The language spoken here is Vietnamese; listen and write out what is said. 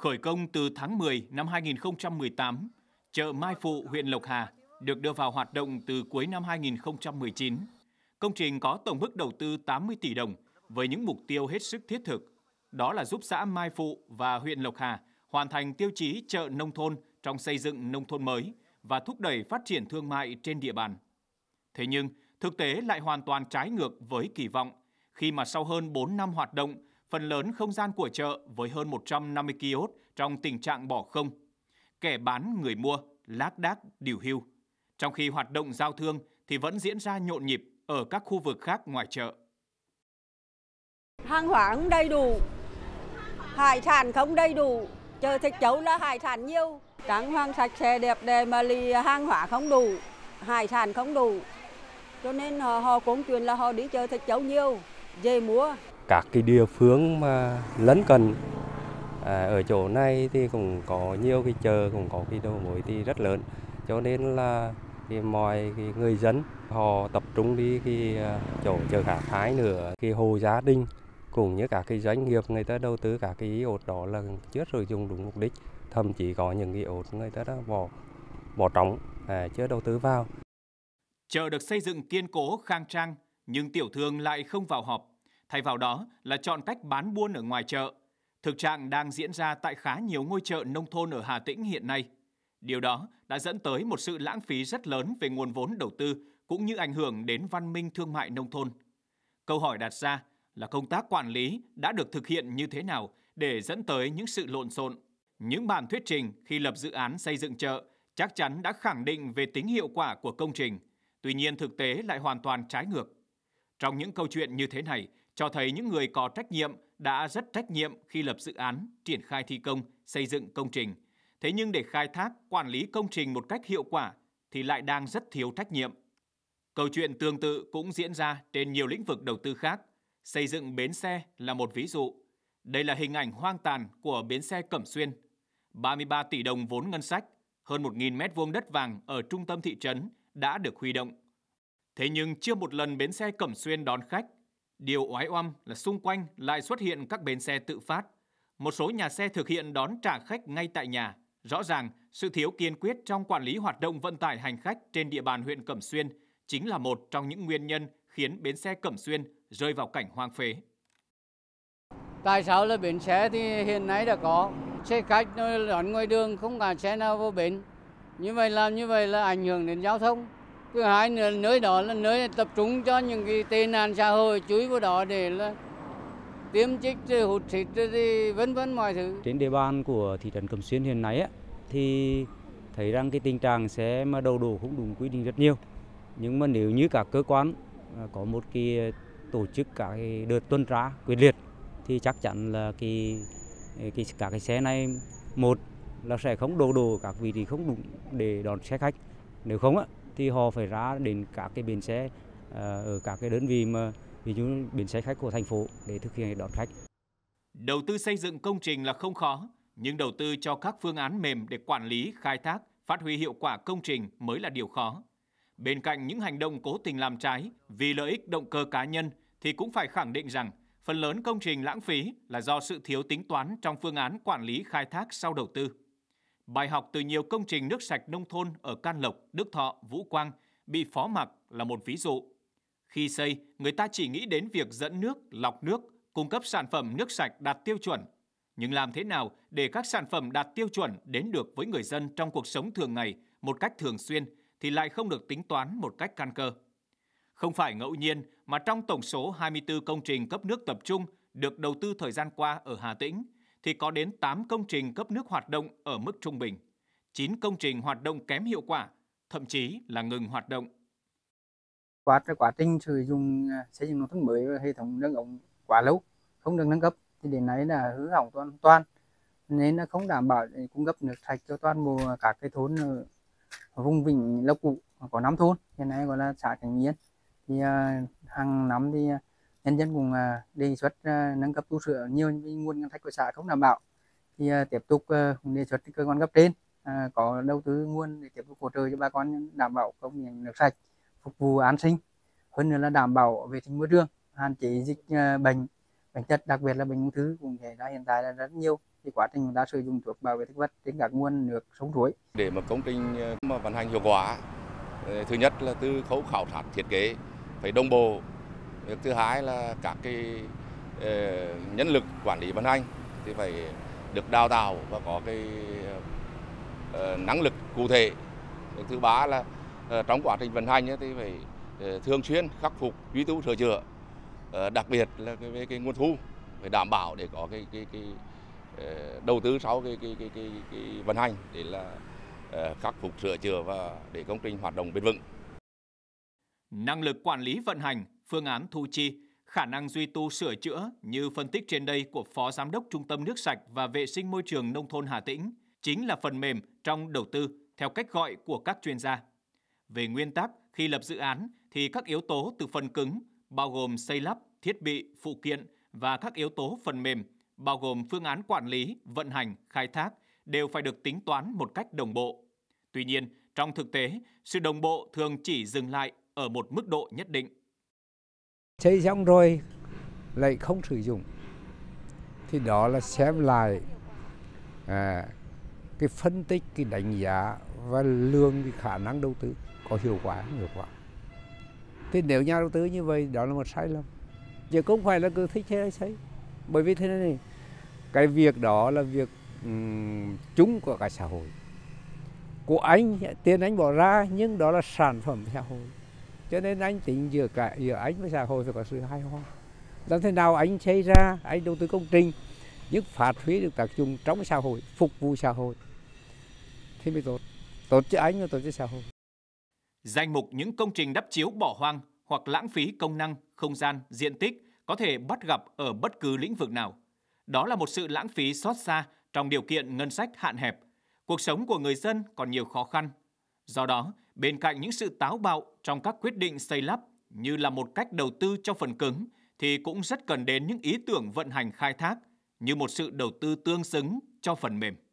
Khởi công từ tháng 10 năm 2018, chợ Mai Phụ, huyện Lộc Hà được đưa vào hoạt động từ cuối năm 2019. Công trình có tổng mức đầu tư 80 tỷ đồng với những mục tiêu hết sức thiết thực. Đó là giúp xã Mai Phụ và huyện Lộc Hà hoàn thành tiêu chí chợ nông thôn trong xây dựng nông thôn mới và thúc đẩy phát triển thương mại trên địa bàn. Thế nhưng, thực tế lại hoàn toàn trái ngược với kỳ vọng khi mà sau hơn 4 năm hoạt động, phần lớn không gian của chợ với hơn 150 kiosk trong tình trạng bỏ không. Kẻ bán người mua lác đác điều hưu. Trong khi hoạt động giao thương thì vẫn diễn ra nhộn nhịp ở các khu vực khác ngoài chợ. Hàng hóa không đầy đủ, hải sản không đầy đủ, chợ thịt chấu là hải sản nhiều. trắng hoang sạch sẽ đẹp đề mà lì hàng hóa không đủ, hải sản không đủ. Cho nên họ, họ cũng truyền là họ đi chợ thịt chấu nhiều, về mua các cái địa phương mà lấn cận à, ở chỗ này thì cũng có nhiều cái chợ cũng có cái đầu mối thì rất lớn cho nên là thì mọi cái người dân họ tập trung đi cái à, chỗ chợ khả thái nữa cái hồ gia đình cũng như cả cái doanh nghiệp người ta đầu tư cả cái ý ốt đó là chưa sử dụng đúng mục đích thậm chí có những cái ốt người ta đã bỏ bỏ trống à, chưa đầu tư vào chợ được xây dựng kiên cố khang trang nhưng tiểu thương lại không vào họp Thay vào đó là chọn cách bán buôn ở ngoài chợ. Thực trạng đang diễn ra tại khá nhiều ngôi chợ nông thôn ở Hà Tĩnh hiện nay. Điều đó đã dẫn tới một sự lãng phí rất lớn về nguồn vốn đầu tư cũng như ảnh hưởng đến văn minh thương mại nông thôn. Câu hỏi đặt ra là công tác quản lý đã được thực hiện như thế nào để dẫn tới những sự lộn xộn. Những bản thuyết trình khi lập dự án xây dựng chợ chắc chắn đã khẳng định về tính hiệu quả của công trình, tuy nhiên thực tế lại hoàn toàn trái ngược. Trong những câu chuyện như thế này cho thấy những người có trách nhiệm đã rất trách nhiệm khi lập dự án, triển khai thi công, xây dựng công trình. Thế nhưng để khai thác, quản lý công trình một cách hiệu quả thì lại đang rất thiếu trách nhiệm. Câu chuyện tương tự cũng diễn ra trên nhiều lĩnh vực đầu tư khác. Xây dựng bến xe là một ví dụ. Đây là hình ảnh hoang tàn của bến xe Cẩm Xuyên. 33 tỷ đồng vốn ngân sách, hơn 1.000 mét vuông đất vàng ở trung tâm thị trấn đã được huy động. Thế nhưng chưa một lần bến xe Cẩm Xuyên đón khách Điều oái oăm là xung quanh lại xuất hiện các bến xe tự phát. Một số nhà xe thực hiện đón trả khách ngay tại nhà. Rõ ràng, sự thiếu kiên quyết trong quản lý hoạt động vận tải hành khách trên địa bàn huyện Cẩm Xuyên chính là một trong những nguyên nhân khiến bến xe Cẩm Xuyên rơi vào cảnh hoang phế. Tại sao là bến xe thì hiện nay đã có xe khách nó đón ngoài đường không cả xe nào vô bến. Như vậy làm như vậy là ảnh hưởng đến giao thông thứ hai nữa nơi đó là nơi tập trung cho những cái tệ nạn xã hội chuối vào đó để là tiêm chích rồi hụt xịt rồi vân vân mọi thứ trên địa bàn của thị trấn Cẩm Xuyên hiện nay á, thì thấy rằng cái tình trạng sẽ mà đầu đổ không đúng quy định rất nhiều nhưng mà nếu như cả cơ quan à, có một cái tổ chức cả cái đợt tuần tra quyết liệt thì chắc chắn là cái à, cái cả cái xe này một là sẽ không đổ đổ các vị trí không đúng để đón xe khách nếu không á thì họ phải ra đến các cái bến xe ờ, ở các cái đơn vị mà ví dụ bến xe khách của thành phố để thực hiện đón khách. Đầu tư xây dựng công trình là không khó, nhưng đầu tư cho các phương án mềm để quản lý, khai thác, phát huy hiệu quả công trình mới là điều khó. Bên cạnh những hành động cố tình làm trái vì lợi ích động cơ cá nhân thì cũng phải khẳng định rằng phần lớn công trình lãng phí là do sự thiếu tính toán trong phương án quản lý khai thác sau đầu tư. Bài học từ nhiều công trình nước sạch nông thôn ở Can Lộc, Đức Thọ, Vũ Quang bị phó mặc là một ví dụ. Khi xây, người ta chỉ nghĩ đến việc dẫn nước, lọc nước, cung cấp sản phẩm nước sạch đạt tiêu chuẩn. Nhưng làm thế nào để các sản phẩm đạt tiêu chuẩn đến được với người dân trong cuộc sống thường ngày một cách thường xuyên thì lại không được tính toán một cách căn cơ. Không phải ngẫu nhiên mà trong tổng số 24 công trình cấp nước tập trung được đầu tư thời gian qua ở Hà Tĩnh – thì có đến 8 công trình cấp nước hoạt động ở mức trung bình, 9 công trình hoạt động kém hiệu quả, thậm chí là ngừng hoạt động. Quá quá trình sử dụng à, xây dựng nông thôn mới và hệ thống nâng ống quá lâu, không được nâng cấp thì đến nay là hư hỏng toàn toàn nên nó không đảm bảo cung cấp nước sạch cho toàn bộ các cái thôn ở vùng vịnh Lộc Cụ có năm thôn hiện nay gọi là xã Cảnh Yên thì à, hàng năm thì à, nhân dân cũng à, đề xuất à, nâng cấp tu sửa nhiều nguồn ngân sách của xã không đảm bảo thì à, tiếp tục đề xuất cơ quan cấp trên có đầu tư nguồn để tiếp tục hỗ trợ cho bà con đảm bảo công nghiệp nước sạch phục vụ an sinh hơn nữa là đảm bảo vệ sinh môi trường hạn chế dịch bệnh bệnh tật đặc biệt là bệnh ung thư cũng xảy ra hiện tại là rất nhiều thì quá trình chúng ta sử dụng thuốc bảo vệ thực vật trên các nguồn nước sống suối để mà công trình mà vận hành hiệu quả thứ nhất là từ khâu khảo sát thiết kế phải đồng bộ Việc thứ hai là các cái ờ, nhân lực quản lý vận hành thì phải được đào tạo và có cái ờ, năng lực cụ thể. Việc thứ ba là ờ, trong quá trình vận hành thì phải thường xuyên khắc phục duy tu sửa chữa đặc biệt là cái, về cái nguồn thu phải đảm bảo để có cái cái, cái đầu tư sau cái, cái cái cái cái vận hành để là khắc phục sửa chữa và để công trình hoạt động bền vững. Năng lực quản lý vận hành phương án thu chi, khả năng duy tu sửa chữa như phân tích trên đây của Phó Giám đốc Trung tâm Nước sạch và Vệ sinh Môi trường Nông thôn Hà Tĩnh chính là phần mềm trong đầu tư theo cách gọi của các chuyên gia. Về nguyên tắc, khi lập dự án thì các yếu tố từ phần cứng, bao gồm xây lắp, thiết bị, phụ kiện và các yếu tố phần mềm, bao gồm phương án quản lý, vận hành, khai thác, đều phải được tính toán một cách đồng bộ. Tuy nhiên, trong thực tế, sự đồng bộ thường chỉ dừng lại ở một mức độ nhất định xây xong rồi lại không sử dụng thì đó là xem lại à, cái phân tích cái đánh giá và lương cái khả năng đầu tư có hiệu quả không hiệu quả thì nếu nhà đầu tư như vậy đó là một sai lầm chứ không phải là cứ thích thế hay xây bởi vì thế này cái việc đó là việc um, chung của cả xã hội của anh tiền anh bỏ ra nhưng đó là sản phẩm xã hội cho nên anh tính giữa cả giữa anh với xã hội phải có sự hài hòa làm thế nào anh xây ra anh đầu tư công trình nhưng phát huy được tác dụng trong xã hội phục vụ xã hội thì mới tốt tốt cho anh và tốt cho xã hội danh mục những công trình đắp chiếu bỏ hoang hoặc lãng phí công năng không gian diện tích có thể bắt gặp ở bất cứ lĩnh vực nào đó là một sự lãng phí xót xa trong điều kiện ngân sách hạn hẹp cuộc sống của người dân còn nhiều khó khăn Do đó, bên cạnh những sự táo bạo trong các quyết định xây lắp như là một cách đầu tư cho phần cứng thì cũng rất cần đến những ý tưởng vận hành khai thác như một sự đầu tư tương xứng cho phần mềm.